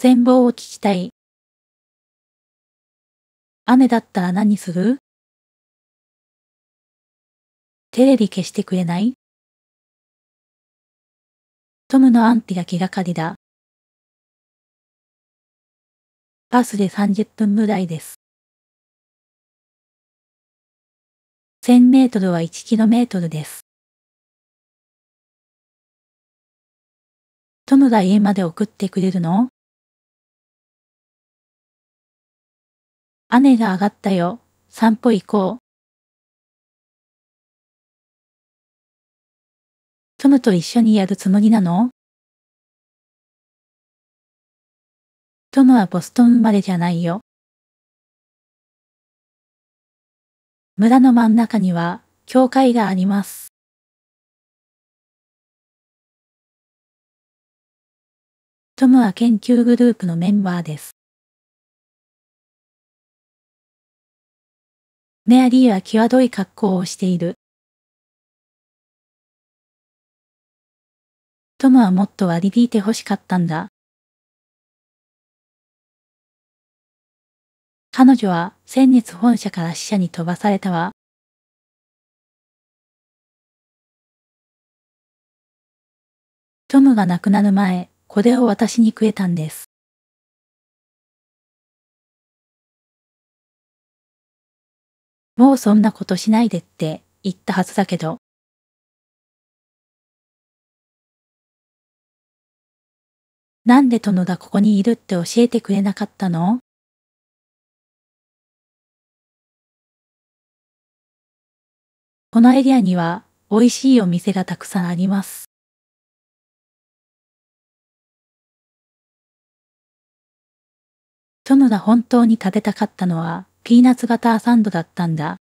全貌を聞きたい。雨だったら何するテレビ消してくれないトムの安否が気がかりだ。バスで30分ぐらいです。1000メートルは1キロメートルです。トムが家まで送ってくれるの雨が上がったよ。散歩行こう。トムと一緒にやるつもりなのトムはボストンまでじゃないよ。村の真ん中には教会があります。トムは研究グループのメンバーです。メアリーは際どい格好をしている。トムはもっと割り引いて欲しかったんだ。彼女は先月本社から死者に飛ばされたわ。トムが亡くなる前、これを私にくれたんです。もうそんなことしないでって言ったはずだけど。なんで殿がここにいるって教えてくれなかったのこのエリアには美味しいお店がたくさんあります。殿が本当に食べたかったのはピーナツ型サンドだったんだ。